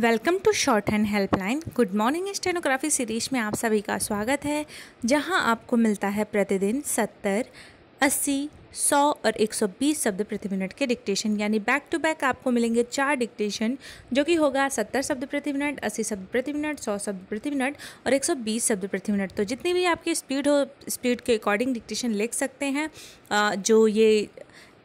welcome to shorthand helpline good morning stenography series में आप सभी का स्वागत है जहां आपको मिलता है प्रतिदिन 70, 80, 100 और 120 शब्द प्रति मिनट के डिक्टेशन यानी बैक टू बैक आपको मिलेंगे चार डिक्टेशन जो कि होगा 70 शब्द प्रति मिनट 80 शब्द प्रति मिनट 100 शब्द प्रति मिनट और 120 शब्द प्रति मिनट तो जितनी भी आपकी स्पीड हो स्पीड के अकॉर्डिंग डिक्टेशन लिख सकते हैं जो ये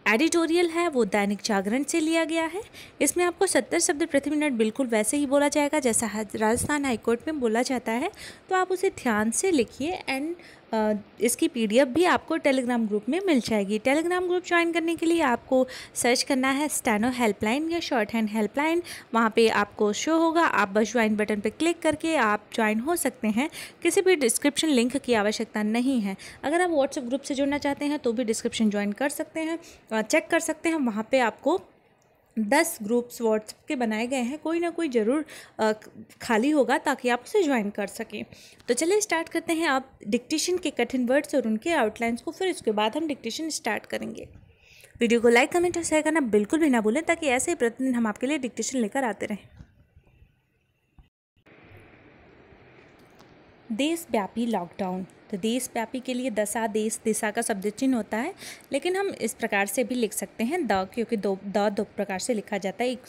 एडिटोरियल है वो दैनिक जागरण से लिया गया है इसमें आपको सत्तर शब्द प्रति मिनट बिल्कुल वैसे ही बोला जाएगा जैसा राजस्थान हाईकोर्ट में बोला जाता है तो आप उसे ध्यान से लिखिए एंड इसकी पीडीएफ भी आपको टेलीग्राम ग्रुप में मिल जाएगी टेलीग्राम ग्रुप ज्वाइन करने के लिए आपको सर्च करना है स्टैनो हेल्पलाइन या शॉर्ट हैंड हेल्पलाइन वहाँ पे आपको शो होगा आप बस ज्वाइन बटन पर क्लिक करके आप ज्वाइन हो सकते हैं किसी भी डिस्क्रिप्शन लिंक की आवश्यकता नहीं है अगर आप व्हाट्सएप ग्रुप से जुड़ना चाहते हैं तो भी डिस्क्रिप्शन ज्वाइन कर सकते हैं चेक कर सकते हैं वहाँ पर आपको दस ग्रुप्स व्हाट्सएप के बनाए गए हैं कोई ना कोई ज़रूर खाली होगा ताकि आप उसे ज्वाइन कर सकें तो चलिए स्टार्ट करते हैं आप डिक्टेशन के कठिन वर्ड्स और उनके आउटलाइंस को फिर उसके बाद हम डिक्टेशन स्टार्ट करेंगे वीडियो को लाइक कमेंट और शेयर करना बिल्कुल भी ना भूलें ताकि ऐसे ही प्रतिदिन हम आपके लिए डिक्टेशन लेकर आते रहें देशव्यापी लॉकडाउन तो देश व्यापी के लिए दशा देश दिशा का शब्द चिन्ह होता है लेकिन हम इस प्रकार से भी लिख सकते हैं द क्योंकि दो द दो प्रकार से लिखा जाता है एक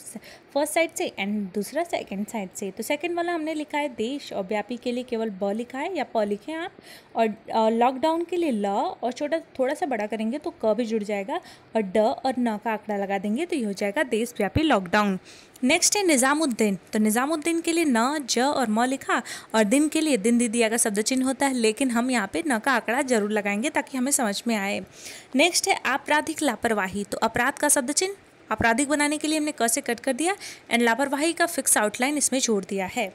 फर्स्ट साइड से एंड दूसरा सेकेंड साइड से तो सेकेंड वाला हमने लिखा है देश और व्यापी के लिए केवल ब लिखा है या प लिखें आप और लॉकडाउन के लिए ल और छोटा थोड़ा सा बड़ा करेंगे तो क भी जुड़ जाएगा और ड और न का आंकड़ा लगा देंगे तो ये हो जाएगा देशव्यापी लॉकडाउन नेक्स्ट है निज़ामुद्दीन तो निज़ामुद्दीन के लिए न ज और म लिखा और दिन के लिए दिन दीदी का शब्द चिन्ह होता है लेकिन हम यहाँ पे न का आंकड़ा जरूर लगाएंगे ताकि हमें समझ में आए नेक्स्ट है आपराधिक लापरवाही तो अपराध का शब्द चिन्ह आपराधिक बनाने के लिए हमने क से कट कर दिया एंड लापरवाही का फिक्स आउटलाइन इसमें छोड़ दिया है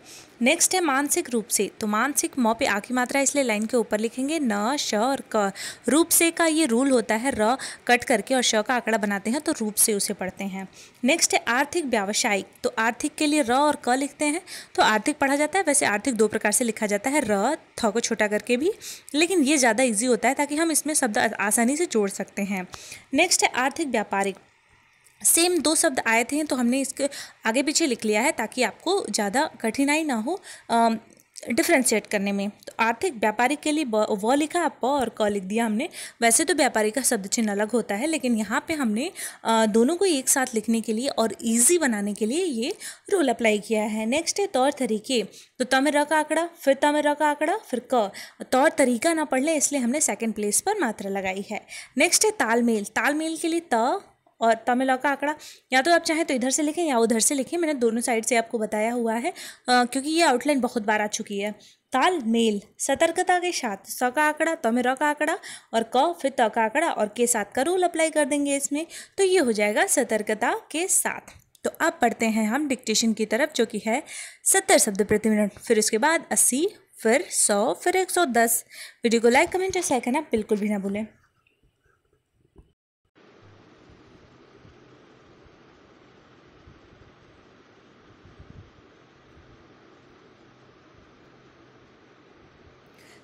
नेक्स्ट है मानसिक रूप से तो मानसिक मौ पे आ की मात्रा इसलिए लाइन के ऊपर लिखेंगे न श और क रूप से का ये रूल होता है र कट करके और श का आंकड़ा बनाते हैं तो रूप से उसे पढ़ते हैं नेक्स्ट है आर्थिक व्यावसायिक तो आर्थिक के लिए र और क लिखते हैं तो आर्थिक पढ़ा जाता है वैसे आर्थिक दो प्रकार से लिखा जाता है र थ को छोटा करके भी लेकिन ये ज़्यादा ईजी होता है ताकि हम इसमें शब्द आसानी से जोड़ सकते हैं नेक्स्ट है आर्थिक व्यापारिक सेम दो शब्द आए थे तो हमने इसके आगे पीछे लिख लिया है ताकि आपको ज़्यादा कठिनाई ना हो डिफ्रेंशिएट करने में तो आर्थिक व्यापारिक के लिए व लिखा प और क लिख दिया हमने वैसे तो व्यापारी का शब्द चिन्ह अलग होता है लेकिन यहाँ पे हमने दोनों को एक साथ लिखने के लिए और इजी बनाने के लिए ये रूल अप्लाई किया है नेक्स्ट है तौर तरीके तो तम र का आंकड़ा फिर तम र का आंकड़ा फिर क तौर तरीका ना पढ़ लें इसलिए हमने सेकेंड प्लेस पर मात्रा लगाई है नेक्स्ट है तालमेल तालमेल के लिए त और तमिल का आंकड़ा या तो आप चाहें तो इधर से लिखें या उधर से लिखें मैंने दोनों साइड से आपको बताया हुआ है आ, क्योंकि ये आउटलाइन बहुत बार आ चुकी है ताल मेल सतर्कता के साथ स का आंकड़ा तमिर का आंकड़ा और क फिर त का आंकड़ा और के साथ का रूल अप्लाई कर देंगे इसमें तो ये हो जाएगा सतर्कता के साथ तो अब पढ़ते हैं हम डिक्टेशन की तरफ जो कि है सत्तर शब्द प्रति मिनट फिर उसके बाद अस्सी फिर सौ फिर एक सौ दस वीडियो को लाइक कमेंट और शेयर करना बिल्कुल भी ना भूलें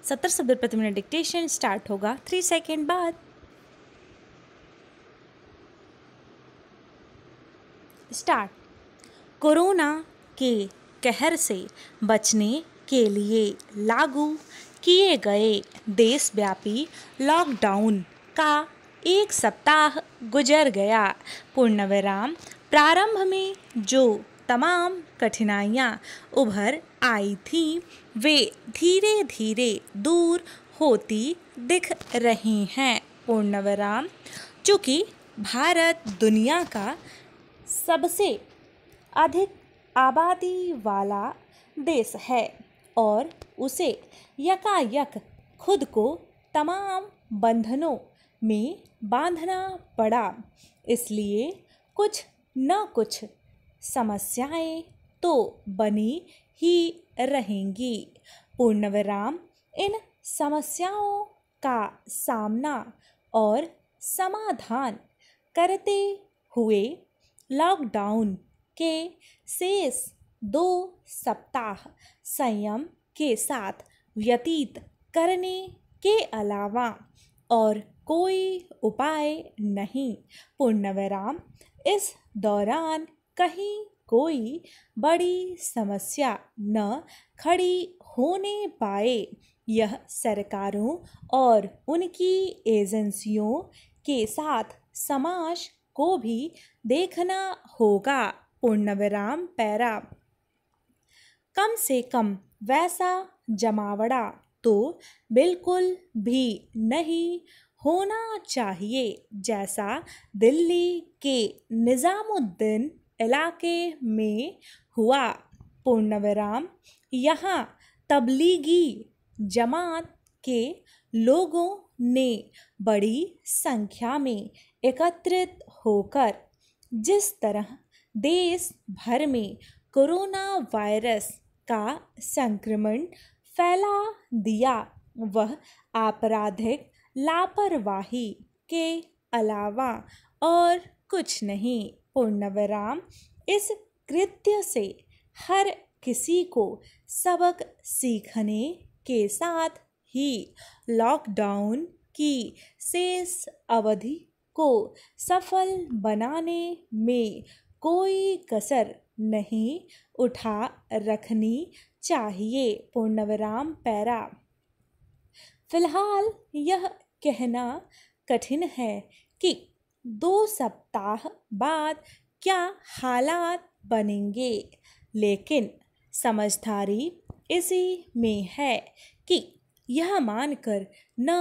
सत्तर शब्द प्रति मिनट डिक्टेशन स्टार्ट होगा थ्री सेकेंड बाद स्टार्ट कोरोना के कहर से बचने के लिए लागू किए गए देशव्यापी लॉकडाउन का एक सप्ताह गुजर गया पूर्ण विराम प्रारंभ में जो तमाम कठिनाइयाँ उभर आई थी वे धीरे धीरे दूर होती दिख रही हैं पूर्णवराम चूँकि भारत दुनिया का सबसे अधिक आबादी वाला देश है और उसे यकायक खुद को तमाम बंधनों में बांधना पड़ा इसलिए कुछ न कुछ समस्याएं तो बनी ही रहेंगी पूर्ण विराम इन समस्याओं का सामना और समाधान करते हुए लॉकडाउन के शेष दो सप्ताह संयम के साथ व्यतीत करने के अलावा और कोई उपाय नहीं विराम इस दौरान कहीं कोई बड़ी समस्या न खड़ी होने पाए यह सरकारों और उनकी एजेंसियों के साथ समाज को भी देखना होगा पूर्णविराम पैरा कम से कम वैसा जमावड़ा तो बिल्कुल भी नहीं होना चाहिए जैसा दिल्ली के निज़ामुद्दीन इलाके में हुआ पूर्णविराम यहाँ तबलीगी जमात के लोगों ने बड़ी संख्या में एकत्रित होकर जिस तरह देश भर में कोरोना वायरस का संक्रमण फैला दिया वह आपराधिक लापरवाही के अलावा और कुछ नहीं पूर्णवराम इस कृत्य से हर किसी को सबक सीखने के साथ ही लॉकडाउन की शेष अवधि को सफल बनाने में कोई कसर नहीं उठा रखनी चाहिए पूर्णवराम पैरा फिलहाल यह कहना कठिन है कि दो सप्ताह बाद क्या हालात बनेंगे लेकिन समझदारी इसी में है कि यह मानकर न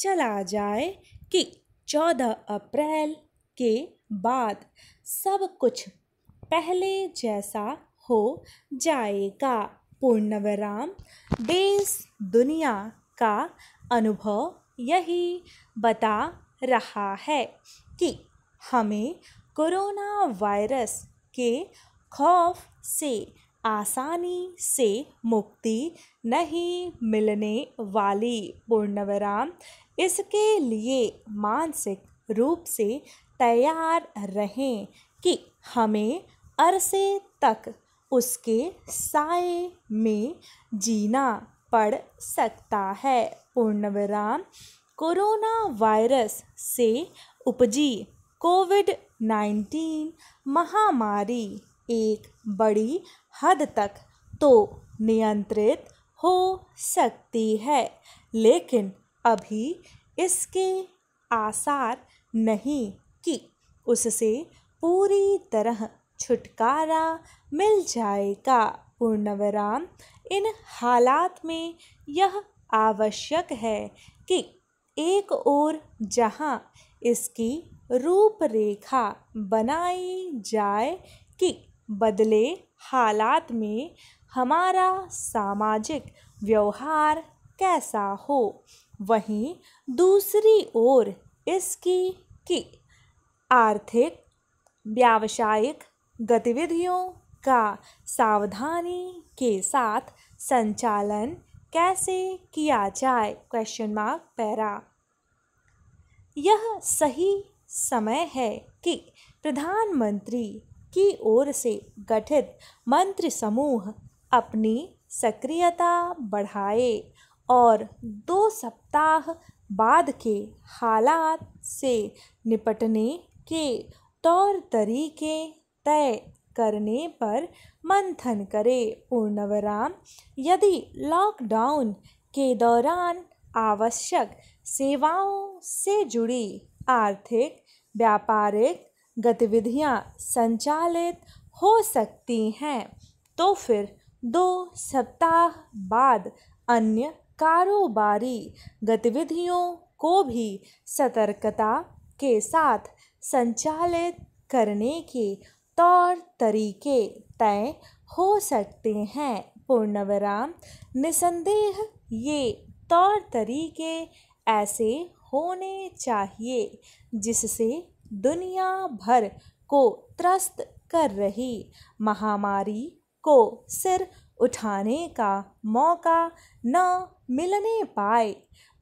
चला जाए कि चौदह अप्रैल के बाद सब कुछ पहले जैसा हो जाएगा पूर्ण विराम देश दुनिया का अनुभव यही बता रहा है कि हमें कोरोना वायरस के खौफ से आसानी से मुक्ति नहीं मिलने वाली पूर्णविराम इसके लिए मानसिक रूप से तैयार रहें कि हमें अरसे तक उसके साय में जीना पड़ सकता है पूर्णविराम कोरोना वायरस से उपजी कोविड नाइन्टीन महामारी एक बड़ी हद तक तो नियंत्रित हो सकती है लेकिन अभी इसके आसार नहीं कि उससे पूरी तरह छुटकारा मिल जाएगा विराम इन हालात में यह आवश्यक है कि एक ओर जहाँ इसकी रूपरेखा बनाई जाए कि बदले हालात में हमारा सामाजिक व्यवहार कैसा हो वहीं दूसरी ओर इसकी कि आर्थिक व्यावसायिक गतिविधियों का सावधानी के साथ संचालन कैसे किया जाए क्वेश्चन मार्क पैरा यह सही समय है कि प्रधानमंत्री की ओर से गठित मंत्र समूह अपनी सक्रियता बढ़ाए और दो सप्ताह बाद के हालात से निपटने के तौर तरीके तय करने पर मंथन करे पूर्णवराम यदि लॉकडाउन के दौरान आवश्यक सेवाओं से जुड़ी आर्थिक व्यापारिक गतिविधियां संचालित हो सकती हैं तो फिर दो सप्ताह बाद अन्य कारोबारी गतिविधियों को भी सतर्कता के साथ संचालित करने के तौर तरीके तय हो सकते हैं पूर्णवराम निसंदेह ये तौर तरीके ऐसे होने चाहिए जिससे दुनिया भर को त्रस्त कर रही महामारी को सिर उठाने का मौका न मिलने पाए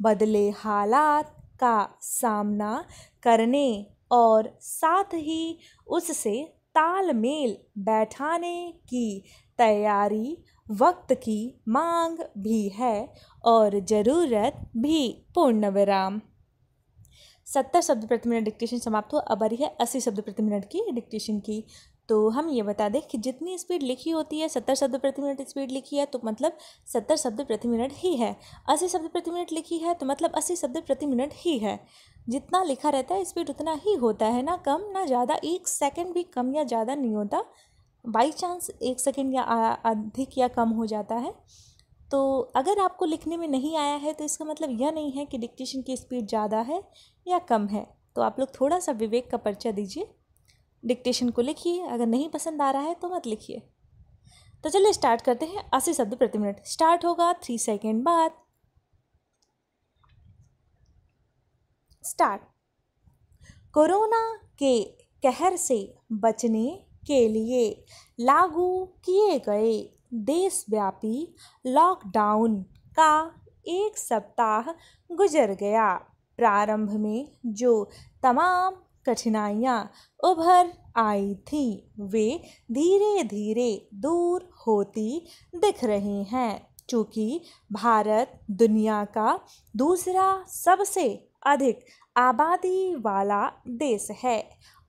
बदले हालात का सामना करने और साथ ही उससे तालमेल बैठाने की तैयारी वक्त की मांग भी है और ज़रूरत भी पूर्ण विराम सत्तर शब्द प्रति मिनट डिक्टेशन समाप्त हो अब आ है अस्सी शब्द प्रति मिनट की डिक्टेशन की तो हम ये बता दें कि जितनी स्पीड लिखी होती है सत्तर शब्द प्रति मिनट स्पीड लिखी है तो मतलब सत्तर शब्द प्रति मिनट ही है अस्सी शब्द प्रति मिनट लिखी है तो मतलब अस्सी शब्द प्रति मिनट ही है जितना लिखा रहता है स्पीड उतना ही होता है ना कम ना ज़्यादा एक सेकंड भी कम या ज़्यादा नहीं होता बाई चांस एक सेकेंड या अधिक या कम हो जाता है तो अगर आपको लिखने में नहीं आया है तो इसका मतलब यह नहीं है कि डिक्टेशन की स्पीड ज़्यादा है या कम है तो आप लोग थोड़ा सा विवेक का पर्चा दीजिए डिक्टेशन को लिखिए अगर नहीं पसंद आ रहा है तो मत लिखिए तो चलिए स्टार्ट करते हैं अस्सी शब्द प्रति मिनट स्टार्ट होगा थ्री सेकेंड बाद स्टार्ट कोरोना के कहर से बचने के लिए लागू किए गए देशव्यापी लॉकडाउन का एक सप्ताह गुजर गया प्रारंभ में जो तमाम कठिनाइयाँ उभर आई थी वे धीरे धीरे दूर होती दिख रही हैं चूँकि भारत दुनिया का दूसरा सबसे अधिक आबादी वाला देश है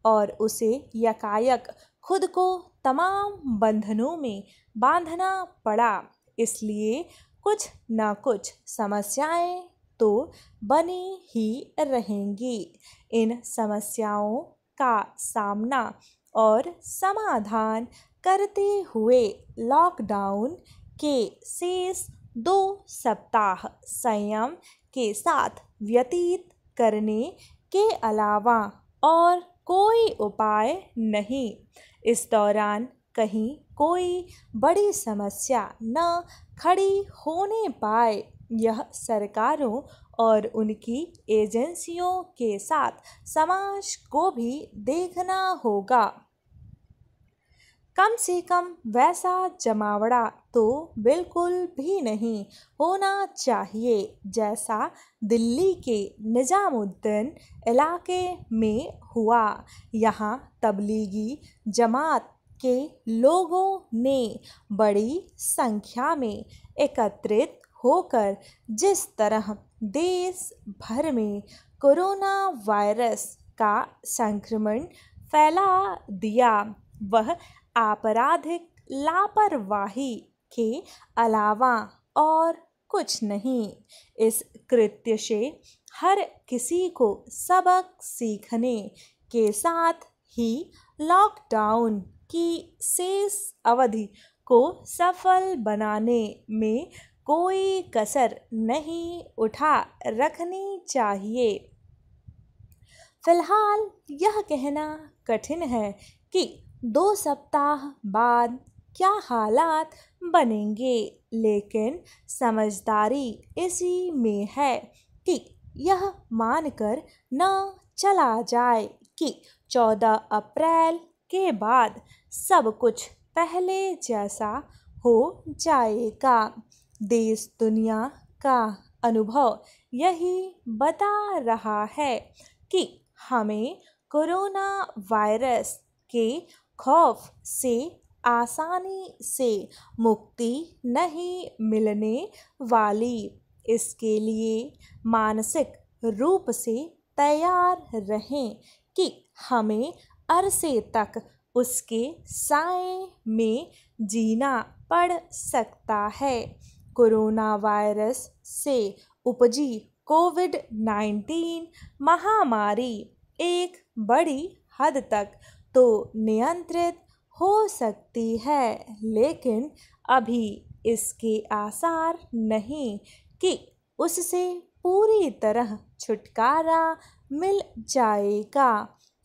और उसे यकायक खुद को तमाम बंधनों में बांधना पड़ा इसलिए कुछ ना कुछ समस्याएं तो बनी ही रहेंगी इन समस्याओं का सामना और समाधान करते हुए लॉकडाउन के शेष दो सप्ताह संयम के साथ व्यतीत करने के अलावा और कोई उपाय नहीं इस दौरान कहीं कोई बड़ी समस्या न खड़ी होने पाए यह सरकारों और उनकी एजेंसियों के साथ समाज को भी देखना होगा कम से कम वैसा जमावड़ा तो बिल्कुल भी नहीं होना चाहिए जैसा दिल्ली के निज़ामुद्दीन इलाके में हुआ यहाँ तबलीगी जमात के लोगों ने बड़ी संख्या में एकत्रित होकर जिस तरह देश भर में कोरोना वायरस का संक्रमण फैला दिया वह आपराधिक लापरवाही के अलावा और कुछ नहीं इस कृत्य से हर किसी को सबक सीखने के साथ ही लॉकडाउन की शेष अवधि को सफल बनाने में कोई कसर नहीं उठा रखनी चाहिए फिलहाल यह कहना कठिन है कि दो सप्ताह बाद क्या हालात बनेंगे लेकिन समझदारी इसी में है कि यह मानकर न चला जाए कि चौदह अप्रैल के बाद सब कुछ पहले जैसा हो जाएगा देश दुनिया का अनुभव यही बता रहा है कि हमें कोरोना वायरस के खौफ से आसानी से मुक्ति नहीं मिलने वाली इसके लिए मानसिक रूप से तैयार रहें कि हमें अरसे तक उसके साय में जीना पड़ सकता है कोरोना वायरस से उपजी कोविड नाइन्टीन महामारी एक बड़ी हद तक तो नियंत्रित हो सकती है लेकिन अभी इसके आसार नहीं कि उससे पूरी तरह छुटकारा मिल जाएगा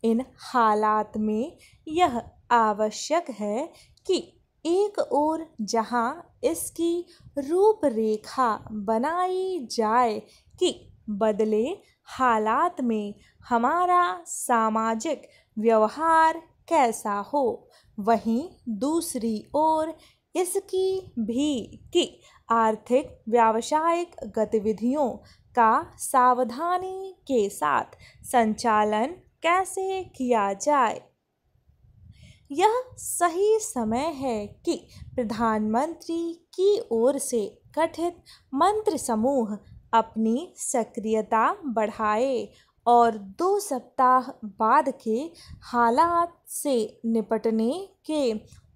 इन हालात में यह आवश्यक है कि एक ओर जहाँ इसकी रूपरेखा बनाई जाए कि बदले हालात में हमारा सामाजिक व्यवहार कैसा हो वहीं दूसरी ओर इसकी भी कि आर्थिक व्यावसायिक गतिविधियों का सावधानी के साथ संचालन कैसे किया जाए यह सही समय है कि प्रधानमंत्री की ओर से गठित मंत्र समूह अपनी सक्रियता बढ़ाए और दो सप्ताह बाद के हालात से निपटने के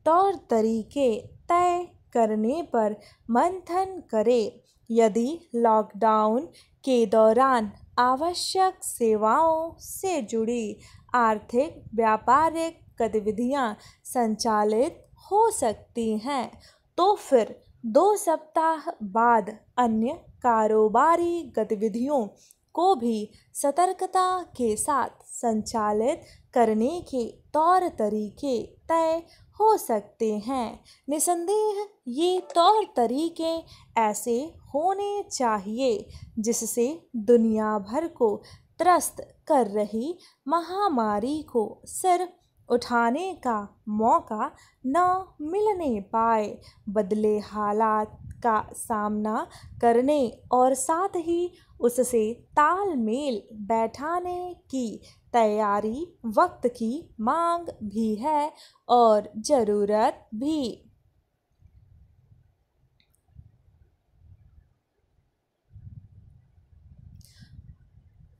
तौर तरीके तय करने पर मंथन करें यदि लॉकडाउन के दौरान आवश्यक सेवाओं से जुड़ी आर्थिक व्यापारिक गतिविधियां संचालित हो सकती हैं तो फिर दो सप्ताह बाद अन्य कारोबारी गतिविधियों को भी सतर्कता के साथ संचालित करने के तौर तरीके तय हो सकते हैं निसंदेह ये तौर तरीके ऐसे होने चाहिए जिससे दुनिया भर को त्रस्त कर रही महामारी को सिर उठाने का मौका न मिलने पाए बदले हालात का सामना करने और साथ ही उससे तालमेल बैठाने की तैयारी वक्त की मांग भी है और ज़रूरत भी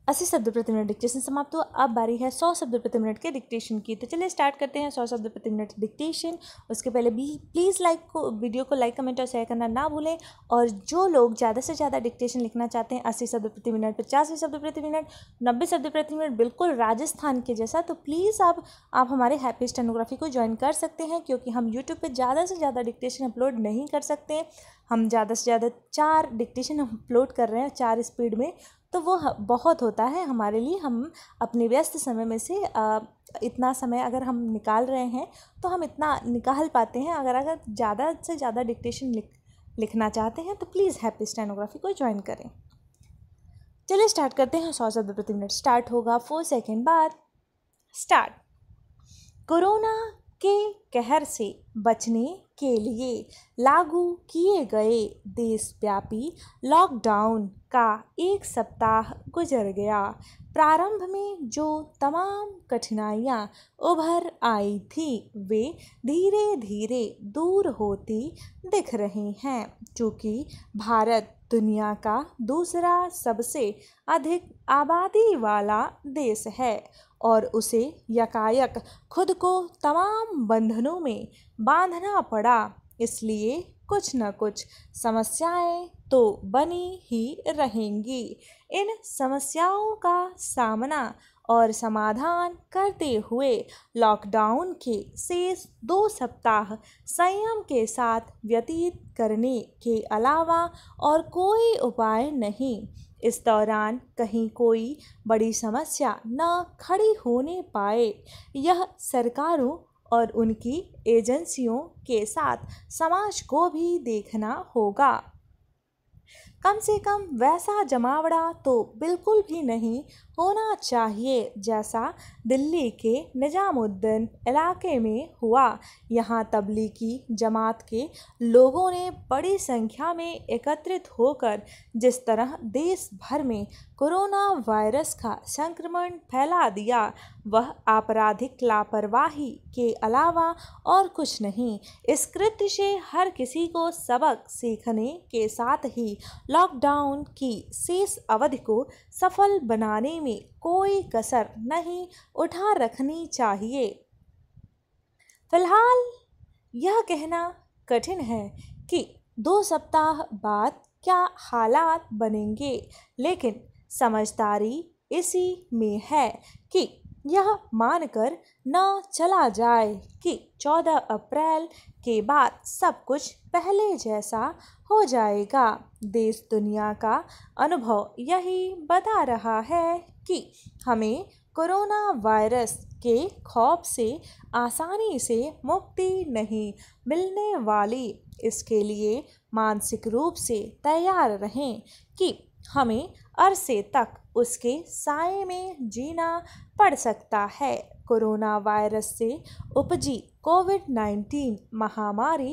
अस्सी शब्द प्रति मिनट डिक्टेशन समाप्त हुआ अब बारी है सौ शब्द प्रति मिनट के डिक्टेशन की तो चलिए स्टार्ट करते हैं सौ शब्द प्रति मिनट डिक्टेशन उसके पहले भी प्लीज़ लाइक को वीडियो को लाइक कमेंट और शेयर करना ना भूलें और जो लोग ज़्यादा से ज़्यादा डिक्टेशन लिखना चाहते हैं अस्सी शब्द प्रति मिनट पचासवीं शब्द प्रति मिनट नब्बे शब्द प्रति मिनट बिल्कुल राजस्थान के जैसा तो प्लीज़ आप आप हमारे हैप्पी स्टेनोग्राफी को ज्वाइन कर सकते हैं क्योंकि हम यूट्यूब पर ज़्यादा से ज़्यादा डिक्टेशन अपलोड नहीं कर सकते हम ज़्यादा से ज़्यादा चार डिक्टेशन अपलोड कर रहे हैं चार स्पीड में तो वो बहुत होता है हमारे लिए हम अपने व्यस्त समय में से इतना समय अगर हम निकाल रहे हैं तो हम इतना निकाल पाते हैं अगर अगर ज़्यादा से ज़्यादा डिक्टेशन लिख लिखना चाहते हैं तो प्लीज़ हैप्पी स्टेनोग्राफी को ज्वाइन करें चलिए स्टार्ट करते हैं सौ शब्द प्रति मिनट स्टार्ट होगा फोर सेकेंड बाद स्टार्ट कोरोना के कहर से बचने के लिए लागू किए गए देशव्यापी लॉकडाउन का एक सप्ताह गुजर गया प्रारंभ में जो तमाम कठिनाइयाँ उभर आई थी वे धीरे धीरे दूर होती दिख रही हैं क्योंकि भारत दुनिया का दूसरा सबसे अधिक आबादी वाला देश है और उसे यकायक खुद को तमाम बंधनों में बांधना पड़ा इसलिए कुछ न कुछ समस्याएं तो बनी ही रहेंगी इन समस्याओं का सामना और समाधान करते हुए लॉकडाउन के शेष दो सप्ताह संयम के साथ व्यतीत करने के अलावा और कोई उपाय नहीं इस दौरान कहीं कोई बड़ी समस्या न खड़ी होने पाए यह सरकारों और उनकी एजेंसियों के साथ समाज को भी देखना होगा कम से कम वैसा जमावड़ा तो बिल्कुल भी नहीं होना चाहिए जैसा दिल्ली के निज़ामुद्दीन इलाके में हुआ यहाँ तबलीगी जमात के लोगों ने बड़ी संख्या में एकत्रित होकर जिस तरह देश भर में कोरोना वायरस का संक्रमण फैला दिया वह आपराधिक लापरवाही के अलावा और कुछ नहीं इस कृत्य से हर किसी को सबक सीखने के साथ ही लॉकडाउन की शेष अवधि को सफल बनाने में कोई कसर नहीं उठा रखनी चाहिए फिलहाल यह कहना कठिन है कि दो सप्ताह बाद क्या हालात बनेंगे लेकिन समझदारी इसी में है कि यह मानकर न चला जाए कि 14 अप्रैल के बाद सब कुछ पहले जैसा हो जाएगा देश दुनिया का अनुभव यही बता रहा है कि हमें कोरोना वायरस के खौफ से आसानी से मुक्ति नहीं मिलने वाली इसके लिए मानसिक रूप से तैयार रहें कि हमें अरसे तक उसके साय में जीना पड़ सकता है कोरोना वायरस से उपजी कोविड 19 महामारी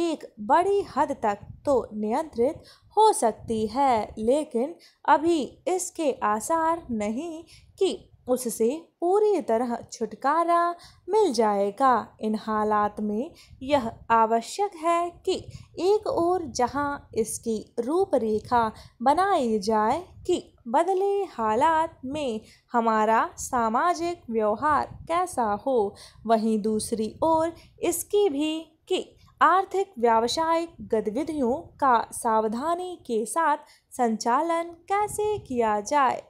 एक बड़ी हद तक तो नियंत्रित हो सकती है लेकिन अभी इसके आसार नहीं कि उससे पूरी तरह छुटकारा मिल जाएगा इन हालात में यह आवश्यक है कि एक ओर जहां इसकी रूपरेखा बनाई जाए कि बदले हालात में हमारा सामाजिक व्यवहार कैसा हो वहीं दूसरी ओर इसकी भी कि आर्थिक व्यावसायिक गतिविधियों का सावधानी के साथ संचालन कैसे किया जाए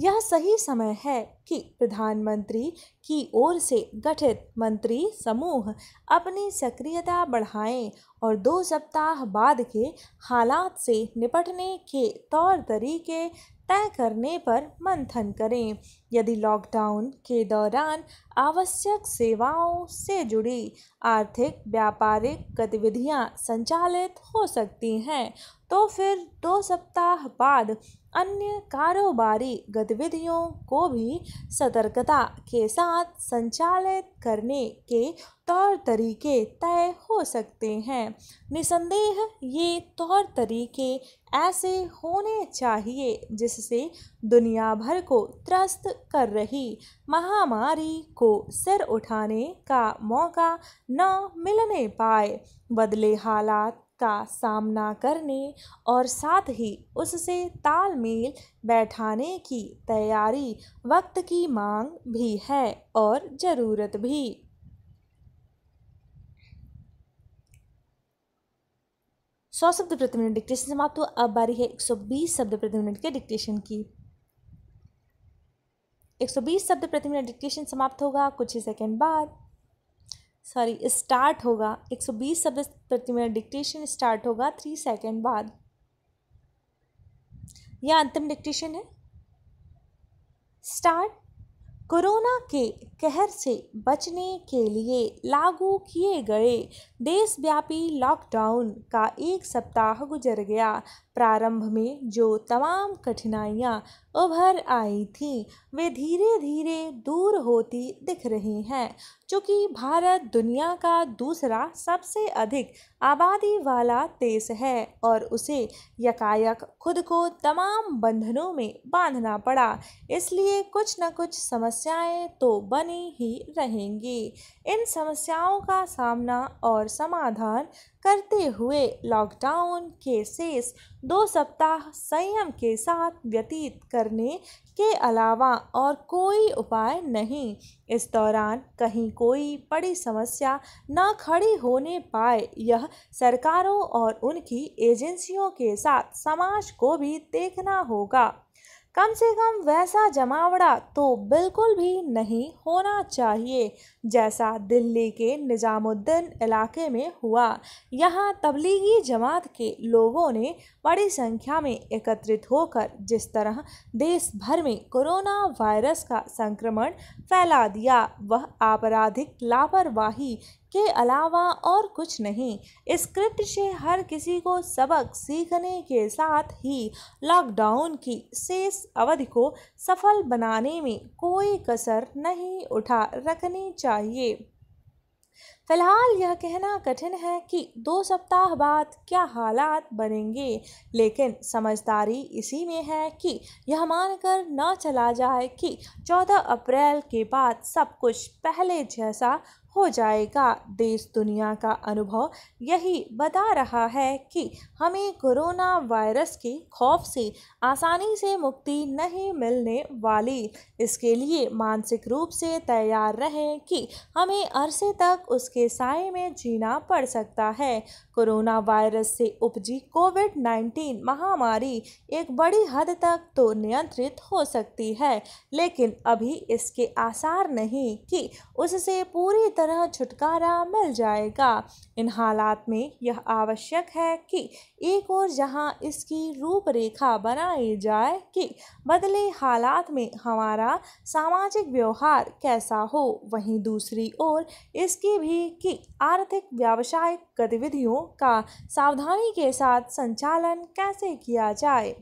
यह सही समय है कि प्रधानमंत्री की ओर से गठित मंत्री समूह अपनी सक्रियता बढ़ाएं और दो सप्ताह बाद के हालात से निपटने के तौर तरीके तय करने पर मंथन करें यदि लॉकडाउन के दौरान आवश्यक सेवाओं से जुड़ी आर्थिक व्यापारिक गतिविधियां संचालित हो सकती हैं तो फिर दो सप्ताह बाद अन्य कारोबारी गतिविधियों को भी सतर्कता के साथ संचालित करने के तौर तरीके तय हो सकते हैं निसंदेह ये तौर तरीके ऐसे होने चाहिए जिससे दुनिया भर को त्रस्त कर रही महामारी को सिर उठाने का मौका न मिलने पाए बदले हालात का सामना करने और साथ ही उससे तालमेल बैठाने की तैयारी वक्त की मांग भी है और ज़रूरत भी सौ शब्द प्रति मिनट डिक्टेशन समाप्त हो अब बारी है एक सौ बीस शब्द प्रति मिनट के डिक्टेशन की बीस शब्द प्रति मिनट डिक्टेशन समाप्त होगा कुछ ही सेकेंड बाद सॉरी स्टार्ट होगा 120 शब्द प्रति मिनट डिक्टेशन स्टार्ट होगा थ्री सेकेंड बाद यह अंतिम डिक्टेशन है स्टार्ट कोरोना के कहर से बचने के लिए लागू किए गए देशव्यापी लॉकडाउन का एक सप्ताह गुजर गया प्रारंभ में जो तमाम कठिनाइयाँ उभर आई थीं वे धीरे धीरे दूर होती दिख रही हैं चूँकि भारत दुनिया का दूसरा सबसे अधिक आबादी वाला देश है और उसे यकायक खुद को तमाम बंधनों में बांधना पड़ा इसलिए कुछ न कुछ समस्याएं तो बनी ही रहेंगी इन समस्याओं का सामना और समाधान करते हुए लॉकडाउन के शेष दो सप्ताह संयम के साथ व्यतीत करने के अलावा और कोई उपाय नहीं इस दौरान कहीं कोई बड़ी समस्या न खड़ी होने पाए यह सरकारों और उनकी एजेंसियों के साथ समाज को भी देखना होगा कम से कम वैसा जमावड़ा तो बिल्कुल भी नहीं होना चाहिए जैसा दिल्ली के निज़ामुद्दीन इलाके में हुआ यहाँ तबलीगी जमात के लोगों ने बड़ी संख्या में एकत्रित होकर जिस तरह देश भर में कोरोना वायरस का संक्रमण फैला दिया वह आपराधिक लापरवाही के अलावा और कुछ नहीं इस कृत्य से हर किसी को सबक सीखने के साथ ही लॉकडाउन की शेष अवधि को सफल बनाने में कोई कसर नहीं उठा रखनी चाहिए फिलहाल यह कहना कठिन है कि दो सप्ताह बाद क्या हालात बनेंगे लेकिन समझदारी इसी में है कि यह मानकर न चला जाए कि 14 अप्रैल के बाद सब कुछ पहले जैसा हो जाएगा देश दुनिया का अनुभव यही बता रहा है कि हमें कोरोना वायरस के खौफ से आसानी से मुक्ति नहीं मिलने वाली इसके लिए मानसिक रूप से तैयार रहें कि हमें अरसे तक उसके साय में जीना पड़ सकता है कोरोना वायरस से उपजी कोविड नाइन्टीन महामारी एक बड़ी हद तक तो नियंत्रित हो सकती है लेकिन अभी इसके आसार नहीं कि उससे पूरी तरह तरह छुटकारा मिल जाएगा इन हालात में यह आवश्यक है कि एक और जहां इसकी रूपरेखा बनाई जाए कि बदले हालात में हमारा सामाजिक व्यवहार कैसा हो वहीं दूसरी ओर इसकी भी कि आर्थिक व्यावसायिक गतिविधियों का सावधानी के साथ संचालन कैसे किया जाए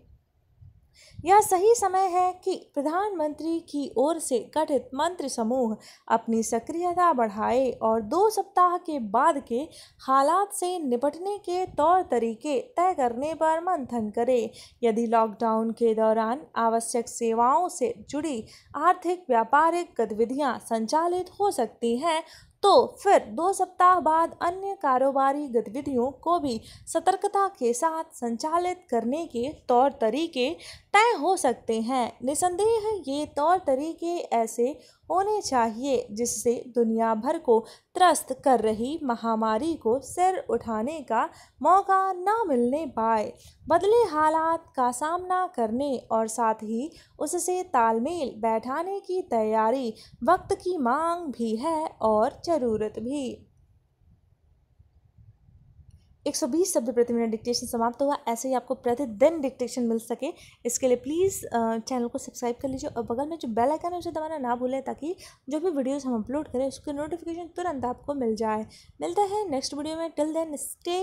यह सही समय है कि प्रधानमंत्री की ओर से गठित मंत्र समूह अपनी सक्रियता बढ़ाए और दो सप्ताह के बाद के हालात से निपटने के तौर तरीके तय करने पर मंथन करे यदि लॉकडाउन के दौरान आवश्यक सेवाओं से जुड़ी आर्थिक व्यापारिक गतिविधियां संचालित हो सकती हैं तो फिर दो सप्ताह बाद अन्य कारोबारी गतिविधियों को भी सतर्कता के साथ संचालित करने के तौर तरीके तय हो सकते हैं निसंदेह ये तौर तरीके ऐसे होने चाहिए जिससे दुनिया भर को त्रस्त कर रही महामारी को सिर उठाने का मौका न मिलने पाए बदले हालात का सामना करने और साथ ही उससे तालमेल बैठाने की तैयारी वक्त की मांग भी है और ज़रूरत भी 120 शब्द प्रति मिनट डिक्टेशन समाप्त हुआ ऐसे ही आपको प्रतिदिन डिक्टेशन मिल सके इसके लिए प्लीज़ चैनल को सब्सक्राइब कर लीजिए और बगल में जो बेल आइकन है उसे दबाना ना भूलें ताकि जो भी वीडियोस हम अपलोड करें उसके नोटिफिकेशन तुरंत आपको मिल जाए मिलता है नेक्स्ट वीडियो में till then stay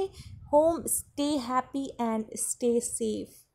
home stay happy and stay safe